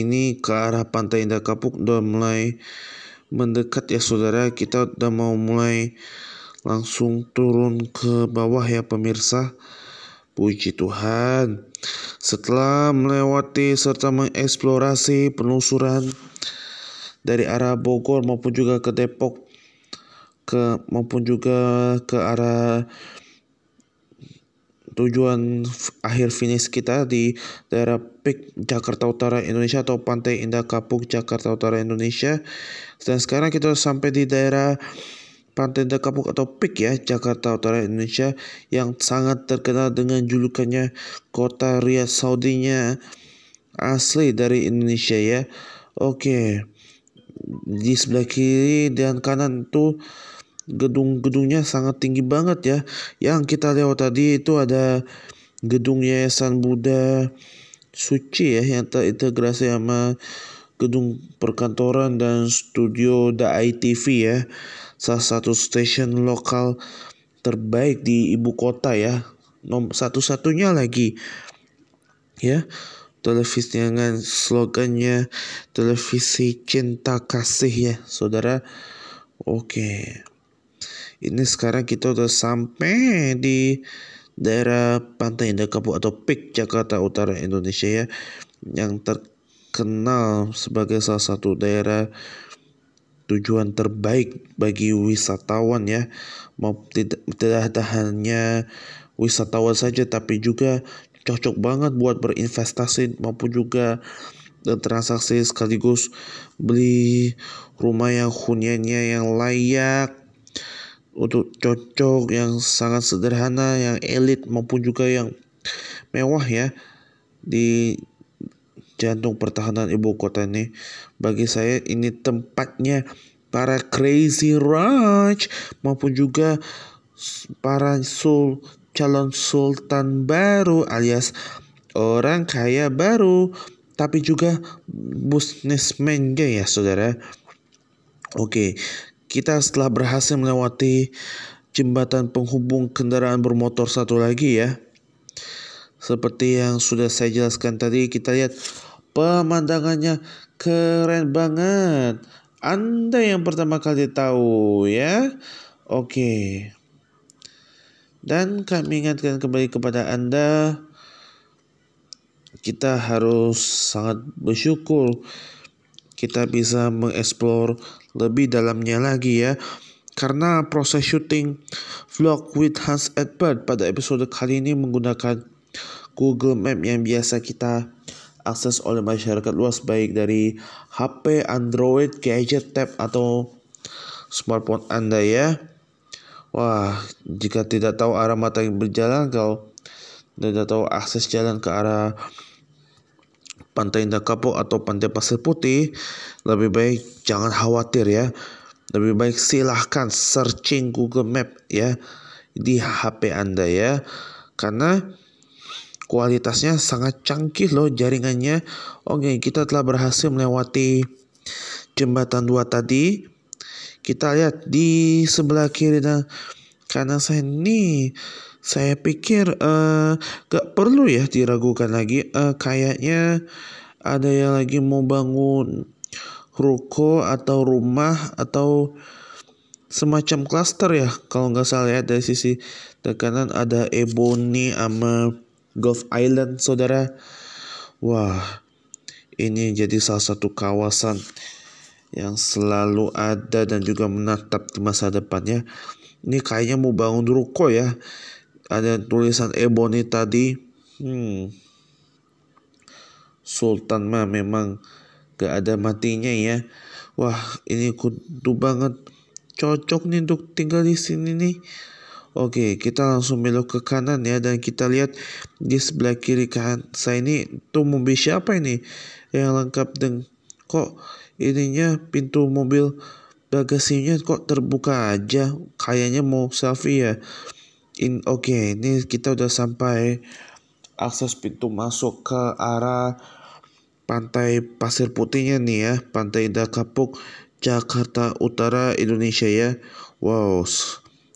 ini ke arah pantai Indah Kapuk udah mulai mendekat ya saudara kita udah mau mulai langsung turun ke bawah ya pemirsa puji Tuhan setelah melewati serta mengeksplorasi penelusuran dari arah Bogor maupun juga ke Depok ke maupun juga ke arah tujuan akhir finish kita di daerah Peak Jakarta Utara Indonesia atau Pantai Indah Kapuk Jakarta Utara Indonesia. Dan sekarang kita sampai di daerah Pantai Indah Kapuk atau Peak ya Jakarta Utara Indonesia yang sangat terkenal dengan julukannya kota Riyadh Saudinya asli dari Indonesia ya. Oke. Di sebelah kiri dan kanan tuh gedung-gedungnya sangat tinggi banget ya. Yang kita lewat tadi itu ada gedung Yayasan Buddha Suci ya yang terintegrasi sama gedung perkantoran dan studio The ITV ya. Salah satu stasiun lokal terbaik di ibu kota ya. Nom satu-satunya lagi. Ya. Televisi dengan slogannya televisi cinta kasih ya, Saudara. Oke. Okay. Ini sekarang kita udah sampai di daerah Pantai Indah Kapu atau Peak Jakarta Utara Indonesia ya yang terkenal sebagai salah satu daerah tujuan terbaik bagi wisatawan ya mau tidak tidak hanya wisatawan saja tapi juga cocok banget buat berinvestasi maupun juga transaksi sekaligus beli rumah yang huniannya yang layak untuk cocok yang sangat sederhana, yang elit maupun juga yang mewah ya di jantung pertahanan ibu kota ini. Bagi saya ini tempatnya para crazy raj maupun juga para sul calon sultan baru alias orang kaya baru tapi juga bisnismen ya saudara. Oke, kita setelah berhasil melewati jembatan penghubung kendaraan bermotor satu lagi ya. Seperti yang sudah saya jelaskan tadi, kita lihat pemandangannya keren banget. Anda yang pertama kali tahu ya. Oke. Dan kami ingatkan kembali kepada Anda kita harus sangat bersyukur kita bisa mengeksplor lebih dalamnya lagi ya. Karena proses syuting vlog with Hans Edward pada episode kali ini menggunakan Google Map yang biasa kita akses oleh masyarakat luas baik dari HP, Android, gadget, tab atau smartphone Anda ya. Wah, jika tidak tahu arah mata yang berjalan, kalau tidak tahu akses jalan ke arah pantai Indah Kapuk atau pantai Pasir Putih, lebih baik jangan khawatir ya. Lebih baik silahkan searching Google Map ya di HP Anda ya. Karena kualitasnya sangat canggih loh jaringannya. Oke, kita telah berhasil melewati jembatan dua tadi. Kita lihat di sebelah kiri dan kanan saya nih saya pikir uh, eh, gak perlu ya diragukan lagi. Uh, kayaknya ada yang lagi mau bangun ruko atau rumah atau semacam klaster ya kalau nggak salah ya dari sisi tekanan ada Ebony sama Gulf Island saudara. Wah ini jadi salah satu kawasan yang selalu ada dan juga menatap di masa depannya. Ini kayaknya mau bangun ruko ya ada tulisan Ebony tadi hmm, Sultan mah memang gak ada matinya ya wah ini kudu banget cocok nih untuk tinggal di sini nih Oke, kita langsung belok ke kanan ya dan kita lihat di sebelah kiri kanan saya ini tuh mobil siapa ini yang lengkap dengan kok ininya pintu mobil bagasinya kok terbuka aja kayaknya mau selfie ya in oke okay, ini kita udah sampai akses pintu masuk ke arah pantai pasir putihnya nih ya pantai indah kapuk Jakarta Utara Indonesia ya wow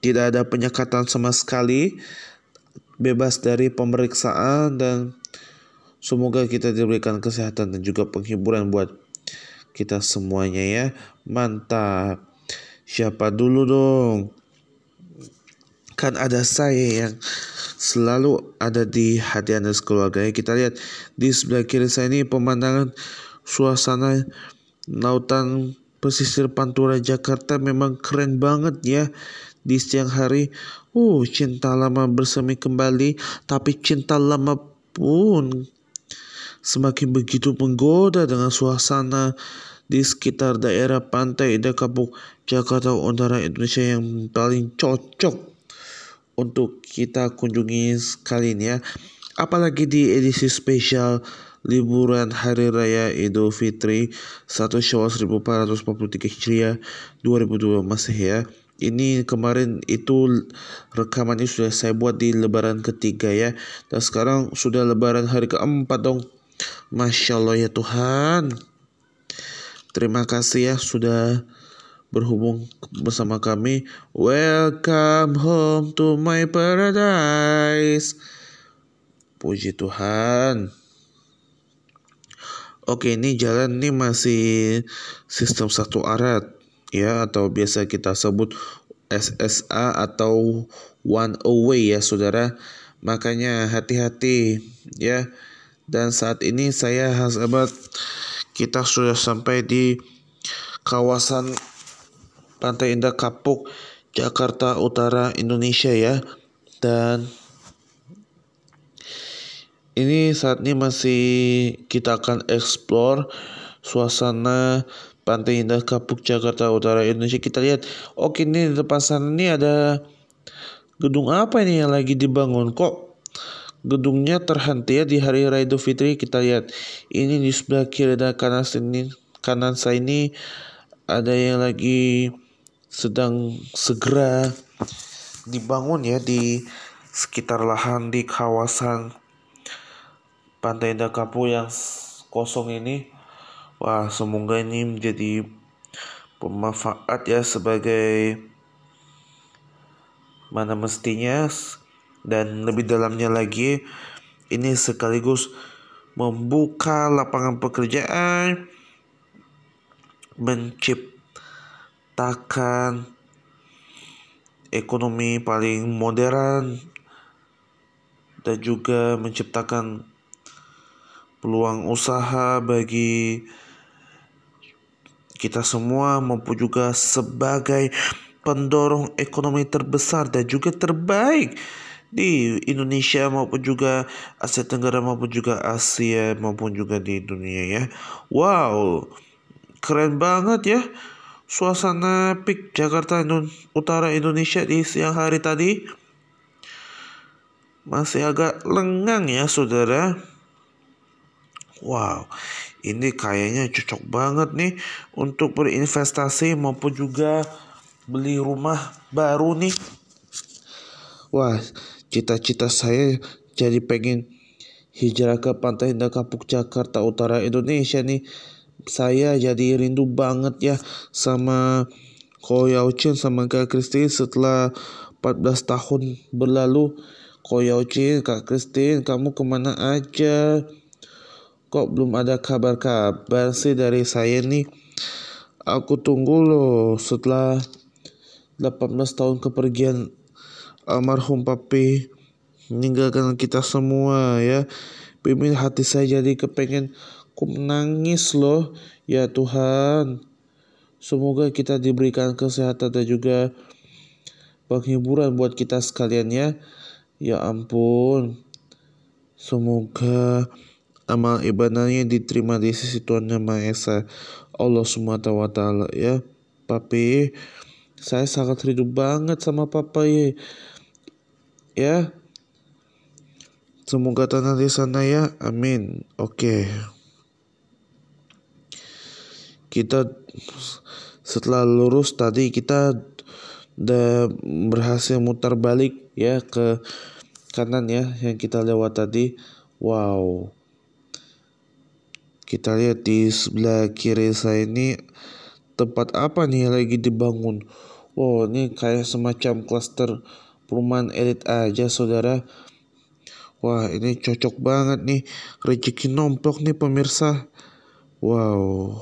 tidak ada penyekatan sama sekali bebas dari pemeriksaan dan semoga kita diberikan kesehatan dan juga penghiburan buat kita semuanya ya mantap siapa dulu dong kan ada saya yang selalu ada di hati anda ya, kita lihat di sebelah kiri saya ini pemandangan suasana lautan pesisir pantura Jakarta memang keren banget ya di siang hari uh cinta lama bersemi kembali tapi cinta lama pun semakin begitu menggoda dengan suasana di sekitar daerah pantai ida Kapuk Jakarta Utara Indonesia yang paling cocok untuk kita kunjungi sekali ini ya. Apalagi di edisi spesial liburan Hari Raya Idul Fitri 1 Syawal 1443 Hijriah 2002 Masehi ya. Ini kemarin itu rekamannya sudah saya buat di lebaran ketiga ya. Dan sekarang sudah lebaran hari keempat dong. Masya Allah ya Tuhan. Terima kasih ya sudah berhubung bersama kami. Welcome home to my paradise. Puji Tuhan. Oke, ini jalan ini masih sistem satu arah ya atau biasa kita sebut SSA atau one away ya saudara. Makanya hati-hati ya. Dan saat ini saya sahabat kita sudah sampai di kawasan Pantai Indah Kapuk, Jakarta Utara, Indonesia ya. Dan ini saat ini masih kita akan explore suasana Pantai Indah Kapuk Jakarta Utara Indonesia. Kita lihat, oke oh, ini di depan sana ini ada gedung apa ini yang lagi dibangun kok? Gedungnya terhenti ya di hari Raya Idul Fitri kita lihat. Ini di sebelah kiri dan kanan sini kanan saya ini ada yang lagi sedang segera dibangun ya di sekitar lahan di kawasan Pantai Dakapu yang kosong ini. Wah, semoga ini menjadi pemanfaat ya sebagai mana mestinya dan lebih dalamnya lagi ini sekaligus membuka lapangan pekerjaan menciptakan menciptakan ekonomi paling modern dan juga menciptakan peluang usaha bagi kita semua maupun juga sebagai pendorong ekonomi terbesar dan juga terbaik di Indonesia maupun juga Asia Tenggara maupun juga Asia maupun juga di dunia ya. Wow, keren banget ya suasana peak Jakarta Indon Utara Indonesia di siang hari tadi masih agak lengang ya saudara. Wow, ini kayaknya cocok banget nih untuk berinvestasi maupun juga beli rumah baru nih. Wah, cita-cita saya jadi pengen hijrah ke pantai indah Kapuk Jakarta Utara Indonesia nih saya jadi rindu banget ya sama Ko Yao Chen sama Kak Christine setelah 14 tahun berlalu. Ko Yao Chen, Kak Christine, kamu kemana aja? Kok belum ada kabar-kabar sih dari saya nih? Aku tunggu loh setelah 18 tahun kepergian almarhum papi meninggalkan kita semua ya. Pimpin hati saya jadi kepengen aku menangis loh ya Tuhan semoga kita diberikan kesehatan dan juga penghiburan buat kita sekalian ya ya ampun semoga amal ibadahnya diterima di sisi Tuhan Yang Maha Esa Allah SWT wa ya papi saya sangat rindu banget sama papa ya ya Semoga tanah di sana ya. Amin. Oke. Okay kita setelah lurus tadi kita udah berhasil mutar balik ya ke kanan ya yang kita lewat tadi wow kita lihat di sebelah kiri saya ini tempat apa nih lagi dibangun wow ini kayak semacam cluster perumahan elit aja saudara wah ini cocok banget nih rezeki nomplok nih pemirsa wow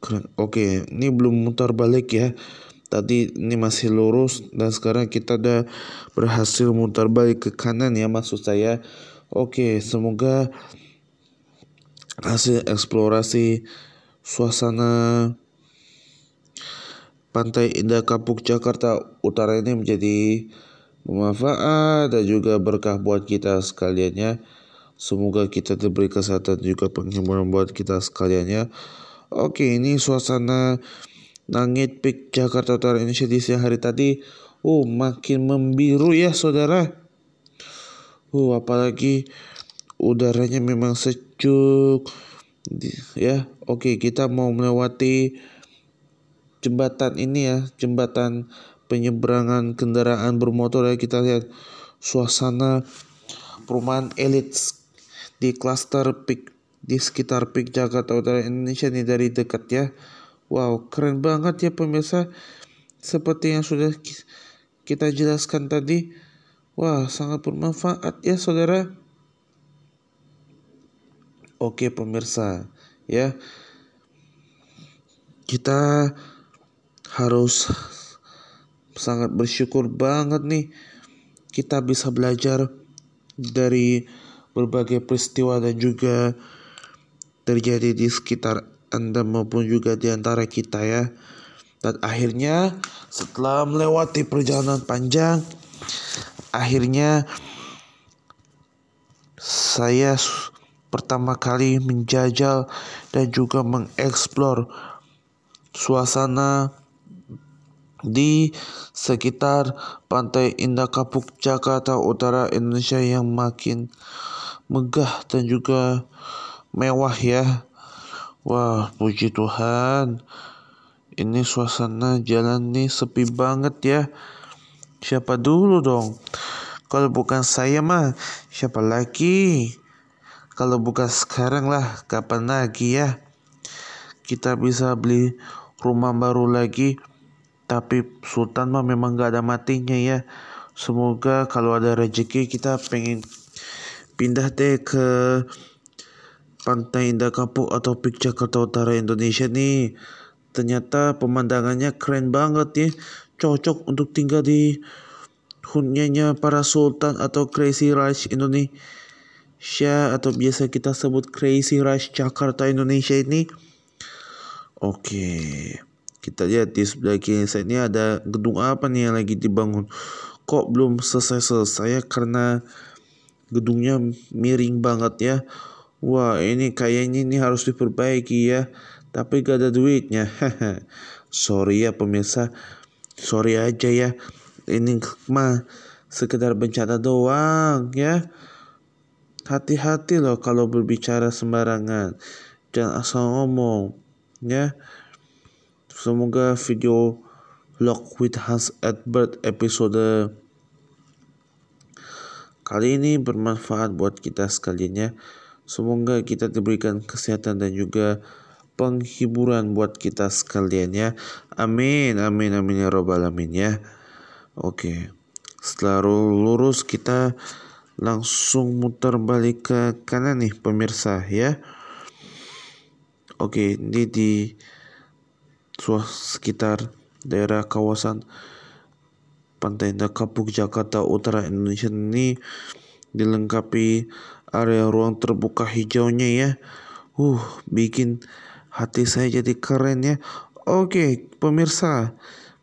Keren. Oke, ini belum mutar balik ya. Tadi ini masih lurus dan sekarang kita udah berhasil mutar balik ke kanan ya maksud saya. Oke, semoga hasil eksplorasi suasana pantai indah Kapuk Jakarta Utara ini menjadi bermanfaat dan juga berkah buat kita sekaliannya. Semoga kita diberi kesehatan juga penghiburan buat kita sekaliannya. Oke, ini suasana langit Pik Jakarta Utara Indonesia di siang hari tadi. Oh, makin membiru ya, saudara. Oh, apalagi udaranya memang sejuk. Ya, oke, kita mau melewati jembatan ini ya, jembatan penyeberangan kendaraan bermotor ya. Kita lihat suasana perumahan elit di klaster Pik di sekitar Peak Jakarta Utara Indonesia nih dari dekat ya. Wow, keren banget ya pemirsa. Seperti yang sudah kita jelaskan tadi. Wah, sangat bermanfaat ya saudara. Oke pemirsa, ya. Kita harus sangat bersyukur banget nih kita bisa belajar dari berbagai peristiwa dan juga terjadi di sekitar Anda maupun juga di antara kita ya. Dan akhirnya setelah melewati perjalanan panjang akhirnya saya pertama kali menjajal dan juga mengeksplor suasana di sekitar pantai Indah Kapuk Jakarta Utara Indonesia yang makin megah dan juga mewah ya. Wah, puji Tuhan. Ini suasana jalan nih sepi banget ya. Siapa dulu dong? Kalau bukan saya mah, siapa lagi? Kalau bukan sekarang lah, kapan lagi ya? Kita bisa beli rumah baru lagi. Tapi Sultan mah memang gak ada matinya ya. Semoga kalau ada rezeki kita pengen pindah deh ke pantai indah kapuk atau Pik Jakarta Utara Indonesia nih. Ternyata pemandangannya keren banget ya. Cocok untuk tinggal di hunyanya para sultan atau crazy Rush Indonesia atau biasa kita sebut crazy Rush Jakarta Indonesia ini. Oke. Kita lihat di sebelah kiri saya ini ada gedung apa nih yang lagi dibangun. Kok belum selesai-selesai ya? karena gedungnya miring banget ya. Wah ini kayaknya ini harus diperbaiki ya. Tapi gak ada duitnya. Sorry ya pemirsa. Sorry aja ya. Ini mah sekedar bencana doang ya. Hati-hati loh kalau berbicara sembarangan. Jangan asal ngomong ya. Semoga video Lock with Hans Edward episode kali ini bermanfaat buat kita sekalian ya. Semoga kita diberikan kesehatan dan juga penghiburan buat kita sekalian ya. Amin, amin, amin ya robbal alamin ya. Oke. Setelah lurus kita langsung muter balik ke kanan nih pemirsa ya. Oke, ini di sekitar daerah kawasan Pantai Indah Kapuk Jakarta Utara Indonesia ini dilengkapi area ruang terbuka hijaunya ya. Uh, bikin hati saya jadi keren ya. Oke, pemirsa.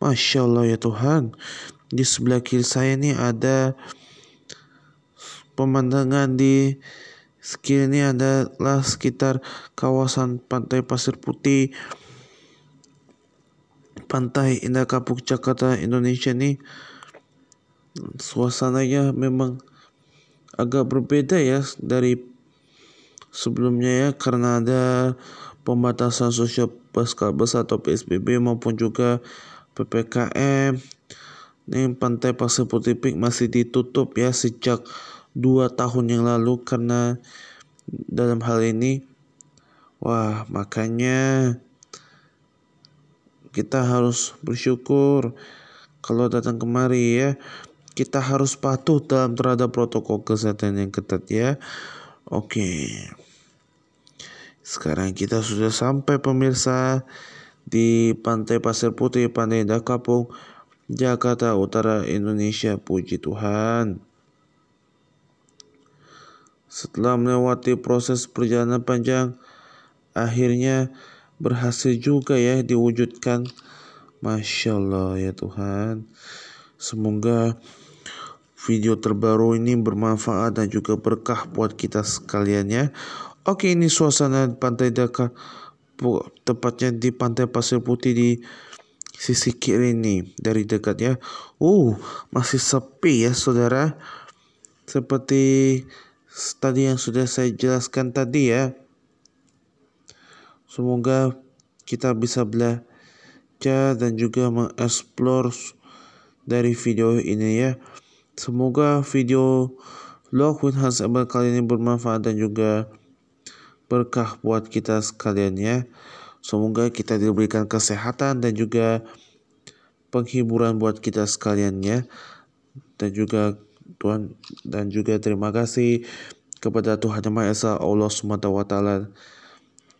Masya Allah ya Tuhan. Di sebelah kiri saya nih ada pemandangan di sekiranya ini adalah sekitar kawasan pantai pasir putih. Pantai Indah Kapuk Jakarta Indonesia nih suasananya memang agak berbeda ya dari sebelumnya ya karena ada pembatasan sosial besar-besar atau PSBB maupun juga PPKM. Ini Pantai Pasir Putih Pink masih ditutup ya sejak dua tahun yang lalu karena dalam hal ini wah makanya kita harus bersyukur kalau datang kemari ya kita harus patuh dalam terhadap protokol kesehatan yang ketat ya. Oke. Sekarang kita sudah sampai pemirsa di Pantai Pasir Putih, Pantai Indah Kapung, Jakarta Utara, Indonesia. Puji Tuhan. Setelah melewati proses perjalanan panjang, akhirnya berhasil juga ya diwujudkan. Masya Allah ya Tuhan. Semoga Video terbaru ini bermanfaat dan juga berkah buat kita sekalian ya. Oke, ini suasana pantai Daka, tepatnya di pantai Pasir Putih di sisi kiri ini dari dekat ya. Uh, masih sepi ya saudara. Seperti tadi yang sudah saya jelaskan tadi ya. Semoga kita bisa belajar dan juga mengeksplor dari video ini ya. Semoga video log with Hans Abel kali ini bermanfaat dan juga berkah buat kita sekalian ya. Semoga kita diberikan kesehatan dan juga penghiburan buat kita sekalian ya. Dan juga Tuhan dan juga terima kasih kepada Tuhan Yang Maha Esa Allah Subhanahu wa taala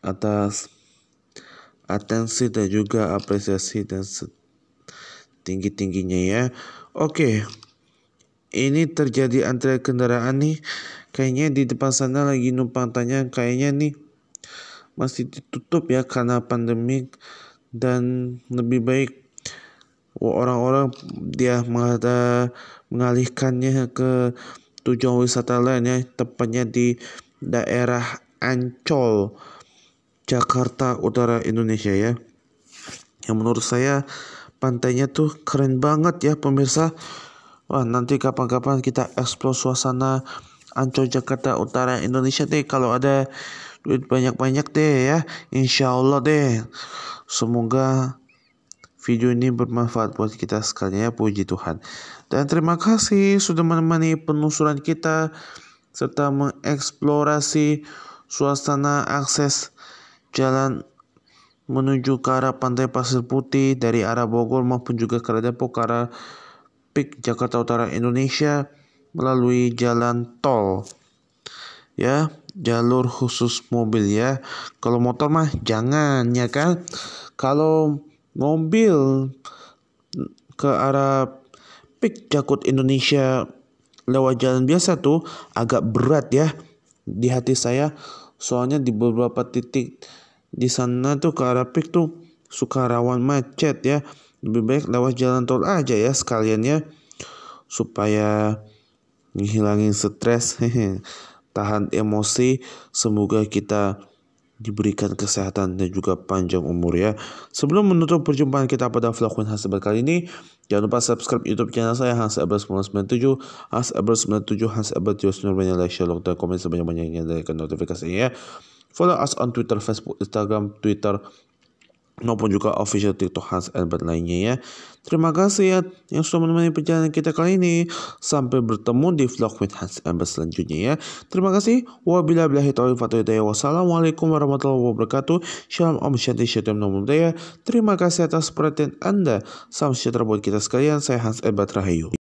atas atensi dan juga apresiasi dan tinggi-tingginya ya. Oke. Okay ini terjadi antrean kendaraan nih kayaknya di depan sana lagi numpang tanya kayaknya nih masih ditutup ya karena pandemik dan lebih baik orang-orang dia mengalihkannya ke tujuan wisata lain ya tepatnya di daerah Ancol Jakarta Utara Indonesia ya yang menurut saya pantainya tuh keren banget ya pemirsa Wah, nanti kapan-kapan kita explore suasana Ancol Jakarta Utara Indonesia deh kalau ada duit banyak-banyak deh ya. Insya Allah deh. Semoga video ini bermanfaat buat kita sekalian ya puji Tuhan. Dan terima kasih sudah menemani penelusuran kita serta mengeksplorasi suasana akses jalan menuju ke arah pantai Pasir Putih dari arah Bogor maupun juga ke arah Depok ke arah Pik Jakarta Utara Indonesia melalui jalan tol ya jalur khusus mobil ya kalau motor mah jangan ya kan kalau mobil ke arah Pik Jakut Indonesia lewat jalan biasa tuh agak berat ya di hati saya soalnya di beberapa titik di sana tuh ke arah Pik tuh suka rawan macet ya lebih baik lewat jalan tol aja ya sekaliannya supaya menghilangin stres tahan emosi semoga kita diberikan kesehatan dan juga panjang umur ya. Sebelum menutup perjumpaan kita pada vlog Win Hasabar kali ini, jangan lupa subscribe YouTube channel saya Hans Abel 997, Hans Abel 97, Hans Abel 99, like, share, dan komen sebanyak-banyaknya dan notifikasinya ya. Follow us on Twitter, Facebook, Instagram, Twitter, maupun juga official TikTok hans Albert lainnya ya. Terima kasih ya yang sudah menemani perjalanan kita kali ini. Sampai bertemu di vlog with Hans Albert selanjutnya ya. Terima kasih. Wabillahi taufiq Wassalamualaikum warahmatullahi wabarakatuh. Shalom Om Shanti Shalom Namo Buddhaya. Terima kasih atas perhatian Anda. Salam sejahtera buat kita sekalian. Saya Hans Albert Rahayu.